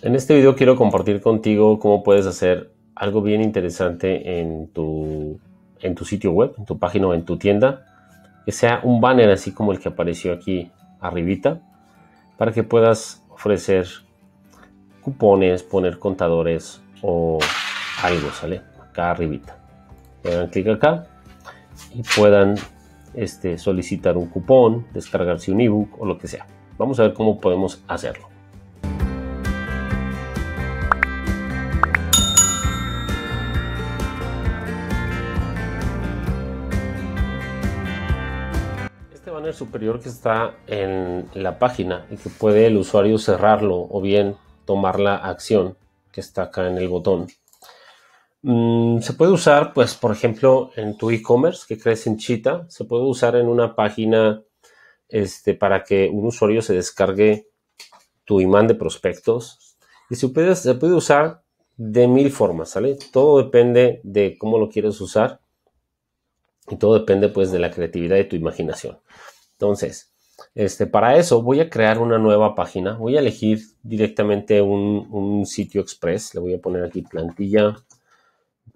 En este video quiero compartir contigo cómo puedes hacer algo bien interesante en tu, en tu sitio web, en tu página o en tu tienda, que sea un banner así como el que apareció aquí arribita, para que puedas ofrecer cupones, poner contadores o algo, ¿sale? Acá arribita. Le dan clic acá y puedan este, solicitar un cupón, descargarse un ebook o lo que sea. Vamos a ver cómo podemos hacerlo. este superior que está en la página y que puede el usuario cerrarlo o bien tomar la acción que está acá en el botón. Mm, se puede usar, pues, por ejemplo, en tu e-commerce que crees en Chita, se puede usar en una página este, para que un usuario se descargue tu imán de prospectos. Y se puede, se puede usar de mil formas, ¿sale? Todo depende de cómo lo quieres usar. Y todo depende pues de la creatividad de tu imaginación. Entonces, este, para eso voy a crear una nueva página. Voy a elegir directamente un, sitio express. Le voy a poner aquí plantilla,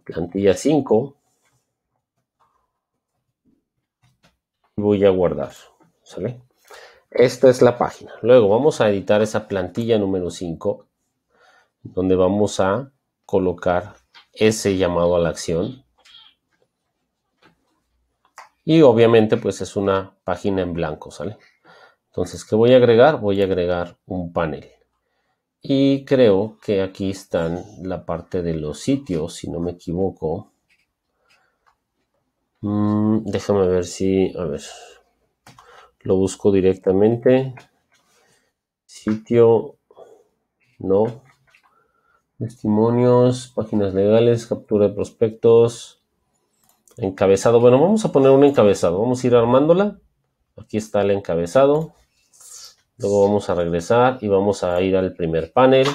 plantilla 5. Y voy a guardar. ¿Sale? Esta es la página. Luego vamos a editar esa plantilla número 5, donde vamos a colocar ese llamado a la acción y obviamente pues es una página en blanco, ¿sale? Entonces, ¿qué voy a agregar? Voy a agregar un panel. Y creo que aquí están la parte de los sitios, si no me equivoco. Mm, déjame ver si, a ver, lo busco directamente. Sitio, no. Testimonios, páginas legales, captura de prospectos encabezado. Bueno, vamos a poner un encabezado. Vamos a ir armándola. Aquí está el encabezado. Luego vamos a regresar y vamos a ir al primer panel.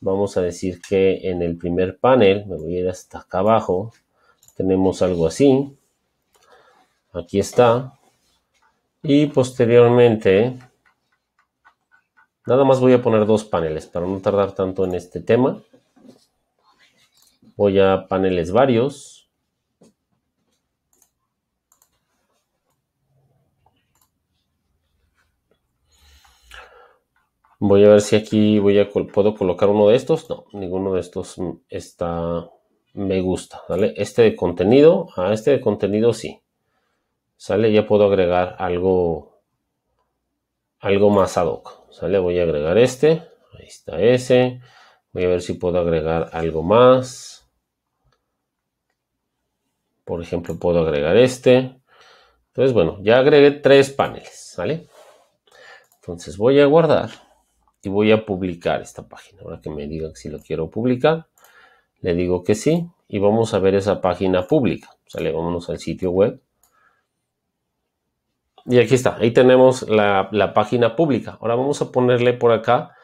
Vamos a decir que en el primer panel, me voy a ir hasta acá abajo, tenemos algo así. Aquí está. Y posteriormente, nada más voy a poner dos paneles para no tardar tanto en este tema. Voy a paneles varios. Voy a ver si aquí voy a, puedo colocar uno de estos. No, ninguno de estos está, me gusta, ¿vale? Este de contenido, a este de contenido sí. ¿Sale? Ya puedo agregar algo, algo más ad hoc. ¿Sale? Voy a agregar este. Ahí está ese. Voy a ver si puedo agregar algo más. Por ejemplo, puedo agregar este. Entonces, bueno, ya agregué tres paneles, ¿sale? Entonces voy a guardar y voy a publicar esta página. Ahora que me diga si lo quiero publicar, le digo que sí y vamos a ver esa página pública. Sale, vámonos al sitio web. Y aquí está, ahí tenemos la, página pública. Ahora vamos a ponerle por acá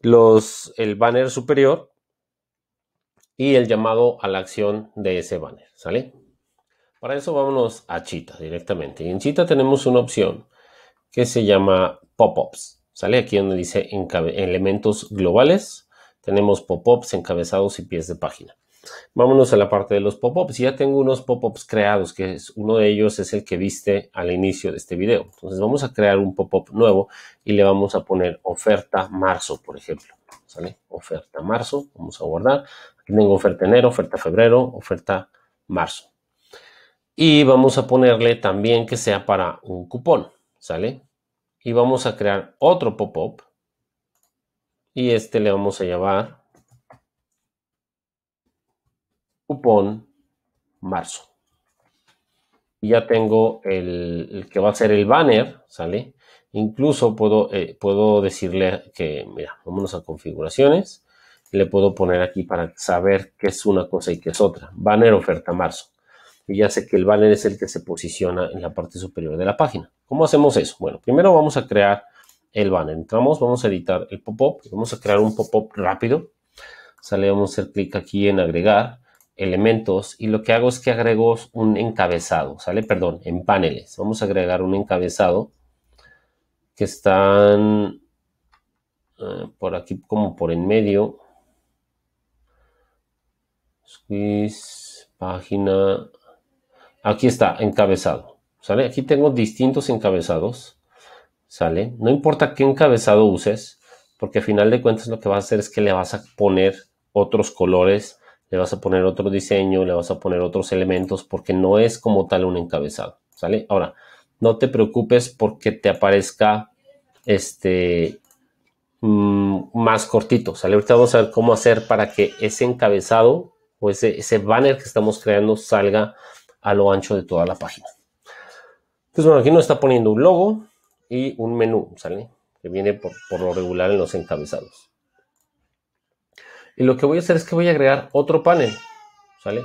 los, el banner superior y el llamado a la acción de ese banner, ¿sale? Para eso vámonos a Chita directamente. Y en Chita tenemos una opción que se llama pop-ups. ¿Sale? Aquí donde dice elementos globales, tenemos pop-ups, encabezados y pies de página. Vámonos a la parte de los pop-ups. Ya tengo unos pop-ups creados, que es, uno de ellos es el que viste al inicio de este video. Entonces vamos a crear un pop-up nuevo y le vamos a poner oferta marzo, por ejemplo. ¿Sale? Oferta marzo, vamos a guardar. Aquí tengo oferta enero, oferta febrero, oferta marzo. Y vamos a ponerle también que sea para un cupón, ¿sale? y vamos a crear otro pop-up y este le vamos a llamar cupón marzo. Y ya tengo el, que va a ser el banner, ¿sale? Incluso puedo, eh, puedo decirle que, mira, vámonos a configuraciones. Le puedo poner aquí para saber qué es una cosa y qué es otra. Banner oferta marzo. Y ya sé que el banner es el que se posiciona en la parte superior de la página. ¿Cómo hacemos eso? Bueno, primero vamos a crear el banner. Entramos, vamos a editar el pop-up. Vamos a crear un pop-up rápido. Sale, vamos a hacer clic aquí en agregar elementos y lo que hago es que agrego un encabezado, ¿sale? Perdón, en paneles. Vamos a agregar un encabezado que están eh, por aquí como por en medio. Squeeze, página, Aquí está, encabezado. ¿Sale? Aquí tengo distintos encabezados. ¿Sale? No importa qué encabezado uses, porque al final de cuentas lo que vas a hacer es que le vas a poner otros colores, le vas a poner otro diseño, le vas a poner otros elementos, porque no es como tal un encabezado. ¿Sale? Ahora, no te preocupes porque te aparezca este mm, más cortito. ¿Sale? Ahorita vamos a ver cómo hacer para que ese encabezado o ese banner que estamos creando salga a lo ancho de toda la página. Entonces, bueno, aquí nos está poniendo un logo y un menú, ¿sale? Que viene por, lo regular en los encabezados. Y lo que voy a hacer es que voy a agregar otro panel, ¿sale?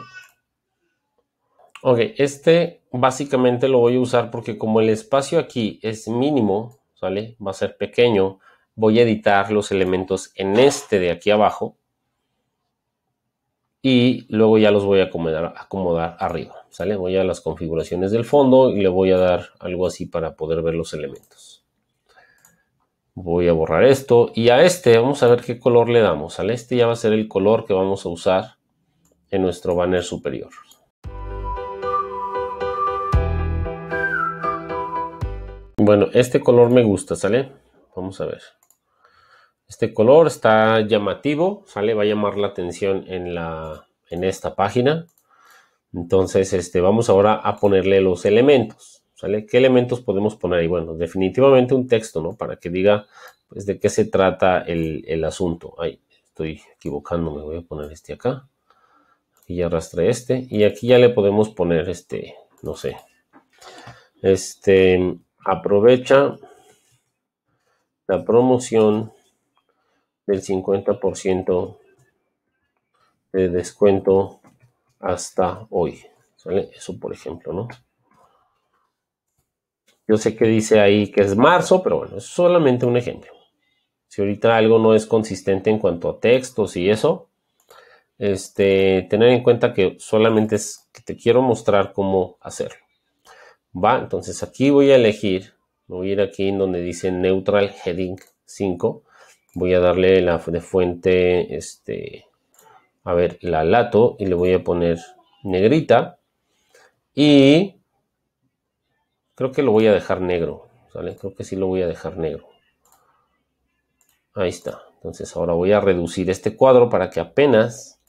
Ok, este básicamente lo voy a usar porque como el espacio aquí es mínimo, ¿sale? Va a ser pequeño. Voy a editar los elementos en este de aquí abajo y luego ya los voy a acomodar, arriba, ¿sale? Voy a las configuraciones del fondo y le voy a dar algo así para poder ver los elementos. Voy a borrar esto y a este vamos a ver qué color le damos, Al Este ya va a ser el color que vamos a usar en nuestro banner superior. Bueno, este color me gusta, ¿sale? Vamos a ver. Este color está llamativo, sale, va a llamar la atención en, la, en esta página. Entonces, este, vamos ahora a ponerle los elementos, ¿sale? ¿Qué elementos podemos poner? Y bueno, definitivamente un texto, ¿no? Para que diga, pues, de qué se trata el, asunto. Ay, estoy equivocándome, voy a poner este acá. Aquí ya arrastré este. Y aquí ya le podemos poner este, no sé. Este, aprovecha la promoción del 50% de descuento hasta hoy. ¿Sale? Eso por ejemplo, ¿no? Yo sé que dice ahí que es marzo, pero bueno, es solamente un ejemplo. Si ahorita algo no es consistente en cuanto a textos y eso, este, tener en cuenta que solamente es que te quiero mostrar cómo hacerlo. Va, entonces aquí voy a elegir, voy a ir aquí en donde dice Neutral Heading 5 voy a darle la fuente, este, a ver, la lato y le voy a poner negrita y creo que lo voy a dejar negro, ¿sale? Creo que sí lo voy a dejar negro. Ahí está. Entonces ahora voy a reducir este cuadro para que apenas,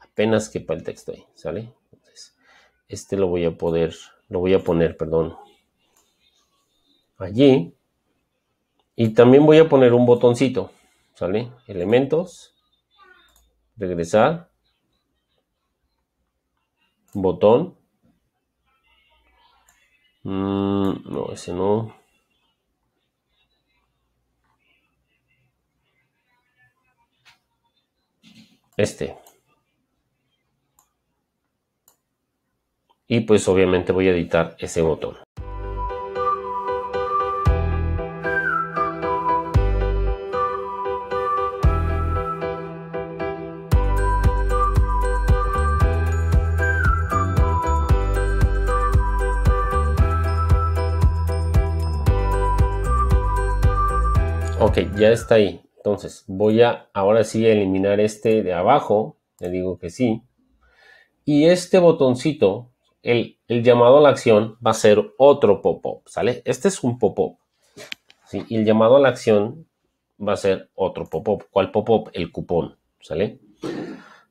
apenas quepa el texto ahí, ¿sale? Entonces, este lo voy a poder, lo voy a poner, perdón, allí. Y también voy a poner un botoncito, ¿sale? Elementos, regresar, botón. Mm, no, ese no. Este. Y pues obviamente voy a editar ese botón. Ok, ya está ahí. Entonces, voy a ahora sí a eliminar este de abajo. Le digo que sí. Y este botoncito, el, el llamado a la acción, va a ser otro pop-up, ¿sale? Este es un pop-up. Y el llamado a la acción va a ser otro pop-up. ¿Cuál pop-up? El cupón, ¿sale?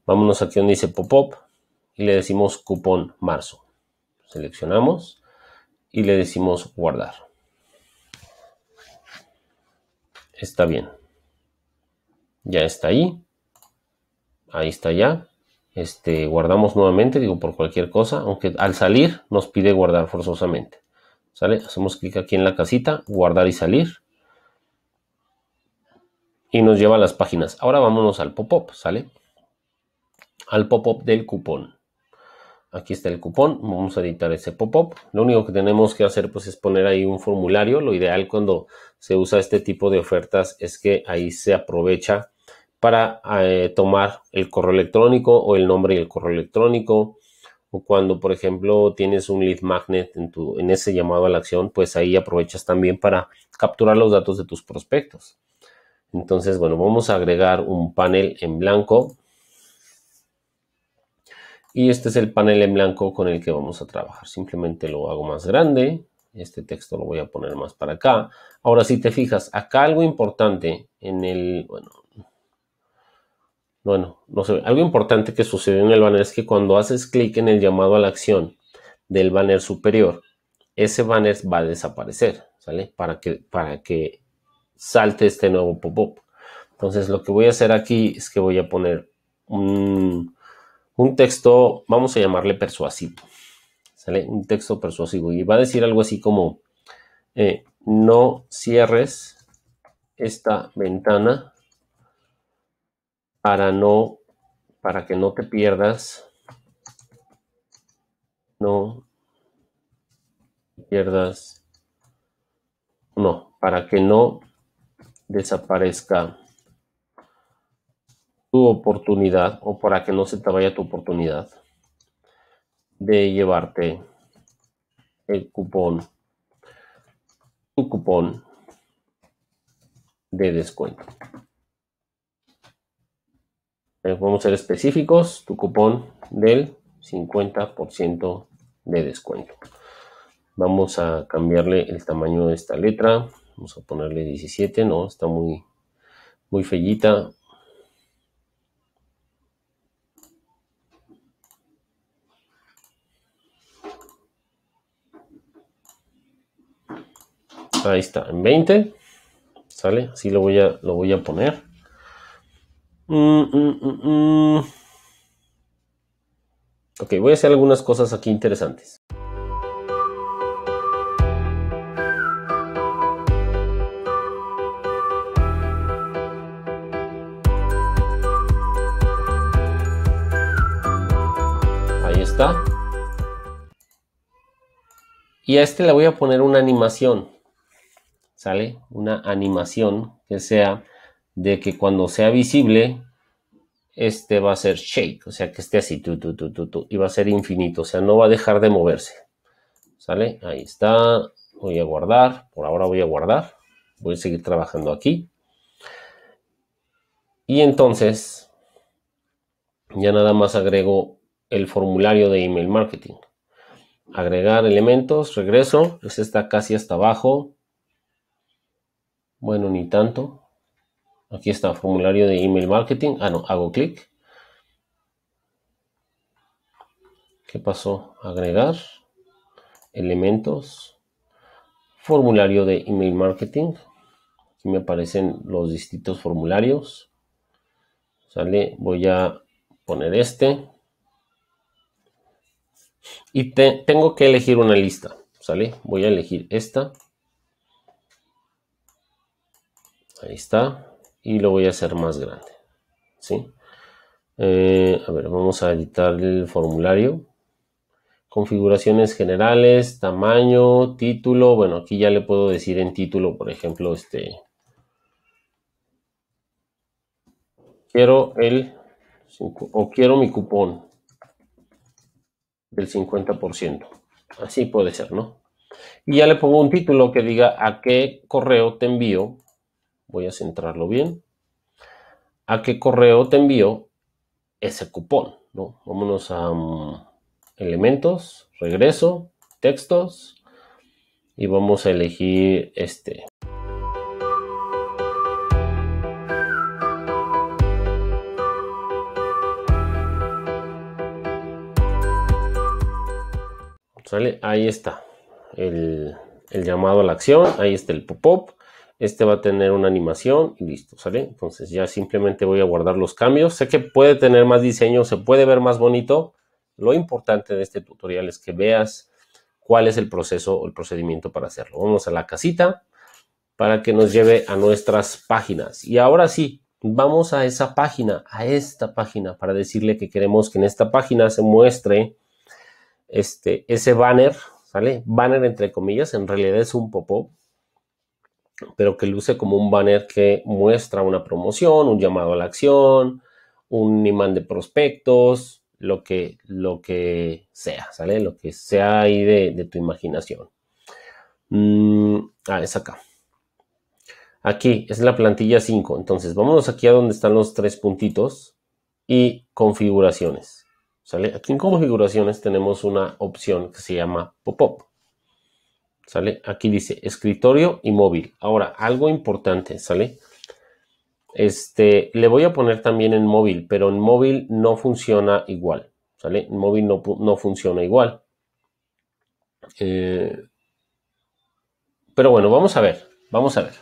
Vámonos aquí donde dice pop-up y le decimos cupón marzo. Seleccionamos y le decimos guardar está bien. Ya está ahí. Ahí está ya. Este, guardamos nuevamente, digo, por cualquier cosa, aunque al salir nos pide guardar forzosamente. ¿Sale? Hacemos clic aquí en la casita, guardar y salir. Y nos lleva a las páginas. Ahora vámonos al pop-up, ¿sale? Al pop-up del cupón. Aquí está el cupón, vamos a editar ese pop-up. Lo único que tenemos que hacer pues es poner ahí un formulario. Lo ideal cuando se usa este tipo de ofertas es que ahí se aprovecha para eh, tomar el correo electrónico o el nombre y el correo electrónico. O cuando, por ejemplo, tienes un lead magnet en, en ese llamado a la acción, pues ahí aprovechas también para capturar los datos de tus prospectos. Entonces, bueno, vamos a agregar un panel en blanco y este es el panel en blanco con el que vamos a trabajar. Simplemente lo hago más grande. Este texto lo voy a poner más para acá. Ahora, si te fijas, acá algo importante en el... Bueno, no sé. Algo importante que sucede en el banner es que cuando haces clic en el llamado a la acción del banner superior, ese banner va a desaparecer, ¿sale? Para que, para que salte este nuevo pop-up. Entonces, lo que voy a hacer aquí es que voy a poner un un texto, vamos a llamarle persuasivo, ¿sale? Un texto persuasivo y va a decir algo así como, eh, no cierres esta ventana para no, para que no te pierdas, no pierdas, no, para que no desaparezca oportunidad o para que no se te vaya tu oportunidad de llevarte el cupón, tu cupón de descuento. Eh, vamos a ser específicos, tu cupón del 50% de descuento. Vamos a cambiarle el tamaño de esta letra. Vamos a ponerle 17, no, está muy, muy fellita. ahí está, en 20, ¿sale? Así lo voy a, lo voy a poner. Mm, mm, mm, mm, ok, voy a hacer algunas cosas aquí interesantes. Ahí está. Y a este le voy a poner una animación. ¿sale? Una animación que sea de que cuando sea visible, este va a ser shake, o sea, que esté así, y va a ser infinito, o sea, no va a dejar de moverse, ¿sale? Ahí está, voy a guardar, por ahora voy a guardar, voy a seguir trabajando aquí. Y entonces, ya nada más agrego el formulario de email marketing. Agregar elementos, regreso, es pues está casi hasta abajo, bueno, ni tanto. Aquí está, formulario de email marketing. Ah, no, hago clic. ¿Qué pasó? Agregar elementos. Formulario de email marketing. Aquí me aparecen los distintos formularios. Sale, voy a poner este. Y tengo que elegir una lista. ¿Sale? Voy a elegir esta. Ahí está. Y lo voy a hacer más grande. ¿Sí? Eh, a ver, vamos a editar el formulario. Configuraciones generales, tamaño, título. Bueno, aquí ya le puedo decir en título, por ejemplo, este... Quiero el... O quiero mi cupón del 50%. Así puede ser, ¿no? Y ya le pongo un título que diga a qué correo te envío voy a centrarlo bien, a qué correo te envío ese cupón, Vámonos a mm, elementos, regreso, textos, y vamos a elegir este. ¿Sale? Ahí está el llamado a la acción, ahí está el pop-up. Este va a tener una animación y listo, ¿sale? Entonces ya simplemente voy a guardar los cambios. Sé que puede tener más diseño, se puede ver más bonito. Lo importante de este tutorial es que veas cuál es el proceso o el procedimiento para hacerlo. Vamos a la casita para que nos lleve a nuestras páginas. Y ahora sí, vamos a esa página, a esta página, para decirle que queremos que en esta página se muestre este, ese banner, ¿sale? Banner entre comillas, en realidad es un pop-up pero que luce como un banner que muestra una promoción, un llamado a la acción, un imán de prospectos, lo que, lo que sea, ¿sale? Lo que sea ahí de, tu imaginación. Mm, ah, es acá. Aquí es la plantilla 5. Entonces, vámonos aquí a donde están los tres puntitos y configuraciones. ¿Sale? Aquí en configuraciones tenemos una opción que se llama pop-up. Aquí dice escritorio y móvil. Ahora, algo importante, ¿sale? Este, le voy a poner también en móvil, pero en móvil no funciona igual, ¿sale? En móvil no, funciona igual. Eh, pero bueno, vamos a ver, vamos a ver.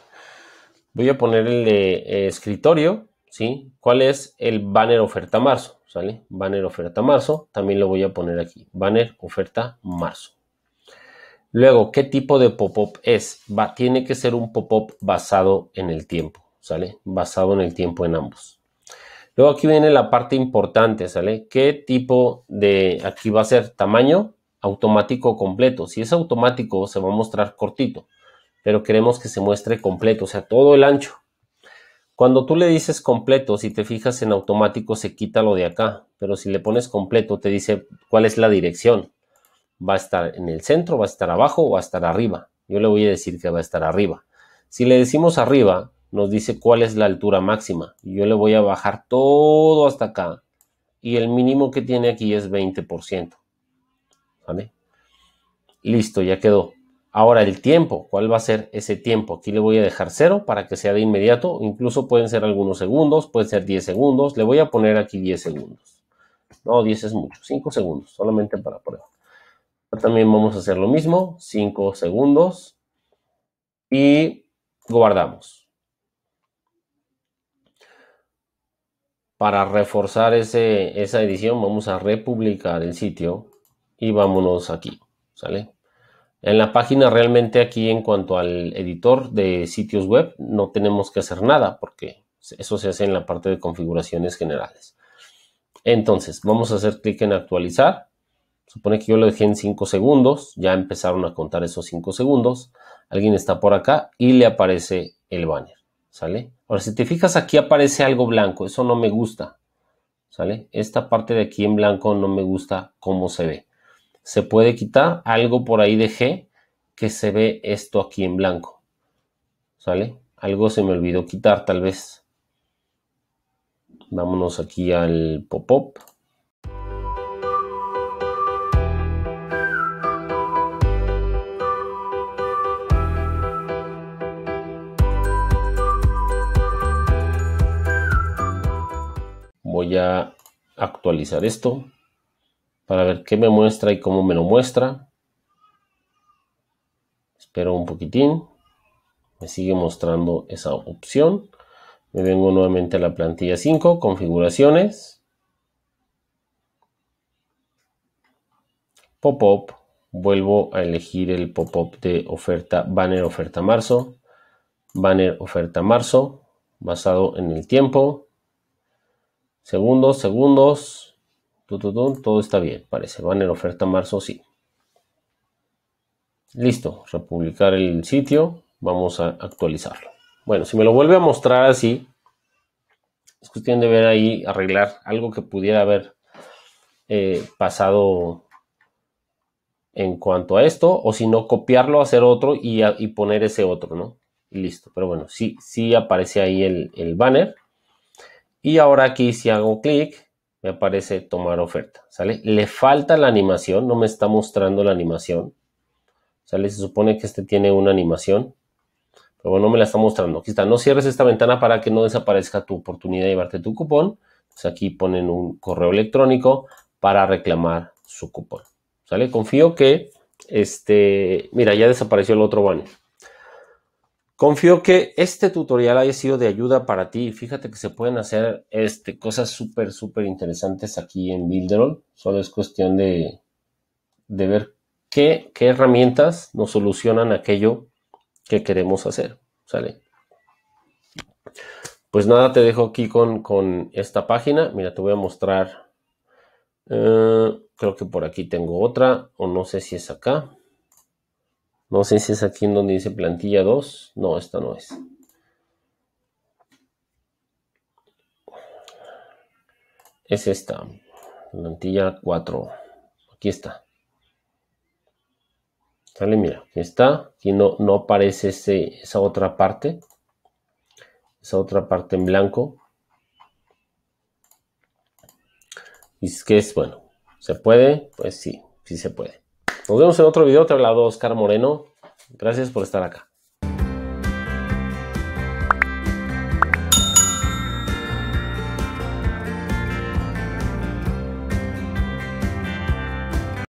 Voy a poner el de eh, escritorio, ¿sí? ¿Cuál es el banner oferta marzo? ¿Sale? Banner oferta marzo, también lo voy a poner aquí, banner oferta marzo. Luego, ¿qué tipo de pop-up es? Va, tiene que ser un pop-up basado en el tiempo, ¿sale? Basado en el tiempo en ambos. Luego aquí viene la parte importante, ¿sale? ¿Qué tipo de... Aquí va a ser tamaño automático completo. Si es automático, se va a mostrar cortito, pero queremos que se muestre completo, o sea, todo el ancho. Cuando tú le dices completo, si te fijas en automático, se quita lo de acá, pero si le pones completo, te dice cuál es la dirección va a estar en el centro, va a estar abajo o va a estar arriba. Yo le voy a decir que va a estar arriba. Si le decimos arriba, nos dice cuál es la altura máxima. Yo le voy a bajar todo hasta acá. Y el mínimo que tiene aquí es 20%. ¿Vale? Listo, ya quedó. Ahora el tiempo, ¿cuál va a ser ese tiempo? Aquí le voy a dejar cero para que sea de inmediato. Incluso pueden ser algunos segundos, pueden ser 10 segundos. Le voy a poner aquí 10 segundos. No, 10 es mucho, 5 segundos, solamente para prueba. También vamos a hacer lo mismo, 5 segundos y guardamos. Para reforzar esa edición vamos a republicar el sitio y vámonos aquí, ¿sale? En la página realmente aquí en cuanto al editor de sitios web no tenemos que hacer nada porque eso se hace en la parte de configuraciones generales. Entonces vamos a hacer clic en actualizar Supone que yo lo dejé en 5 segundos, ya empezaron a contar esos 5 segundos. Alguien está por acá y le aparece el banner, ¿sale? Ahora, si te fijas aquí aparece algo blanco, eso no me gusta, ¿sale? Esta parte de aquí en blanco no me gusta cómo se ve. Se puede quitar algo por ahí de G que se ve esto aquí en blanco, ¿sale? Algo se me olvidó quitar tal vez. Vámonos aquí al pop-up. Ya actualizar esto para ver qué me muestra y cómo me lo muestra. Espero un poquitín. Me sigue mostrando esa opción. Me vengo nuevamente a la plantilla 5, configuraciones. Pop-up. Vuelvo a elegir el pop-up de oferta, banner oferta marzo. Banner oferta marzo, basado en el tiempo. Segundos, segundos. todo está bien, parece. Van en oferta marzo, sí. Listo, republicar el sitio. Vamos a actualizarlo. Bueno, si me lo vuelve a mostrar así, es cuestión de ver ahí, arreglar algo que pudiera haber eh, pasado en cuanto a esto, o si no, copiarlo, hacer otro y, poner ese otro, ¿no? listo. Pero bueno, sí, sí aparece ahí el, el banner. Y ahora aquí si hago clic, me aparece tomar oferta, ¿sale? Le falta la animación, no me está mostrando la animación, ¿sale? Se supone que este tiene una animación, pero bueno, no me la está mostrando. Aquí está, no cierres esta ventana para que no desaparezca tu oportunidad de llevarte tu cupón. Pues aquí ponen un correo electrónico para reclamar su cupón, ¿sale? Confío que, este, mira, ya desapareció el otro banner. Confío que este tutorial haya sido de ayuda para ti. Fíjate que se pueden hacer este, cosas súper, súper interesantes aquí en Builderall. Solo es cuestión de, ver qué, qué, herramientas nos solucionan aquello que queremos hacer. ¿Sale? Pues nada, te dejo aquí con, esta página. Mira, te voy a mostrar. Eh, creo que por aquí tengo otra, o no sé si es acá. No sé si es aquí en donde dice plantilla 2. No, esta no es. Es esta. Plantilla 4. Aquí está. Sale, mira, aquí está. Aquí no, no aparece esa otra parte. Esa otra parte en blanco. Y es que es bueno. ¿Se puede? Pues sí, sí se puede. Nos vemos en otro video. Te hablado Oscar Moreno. Gracias por estar acá.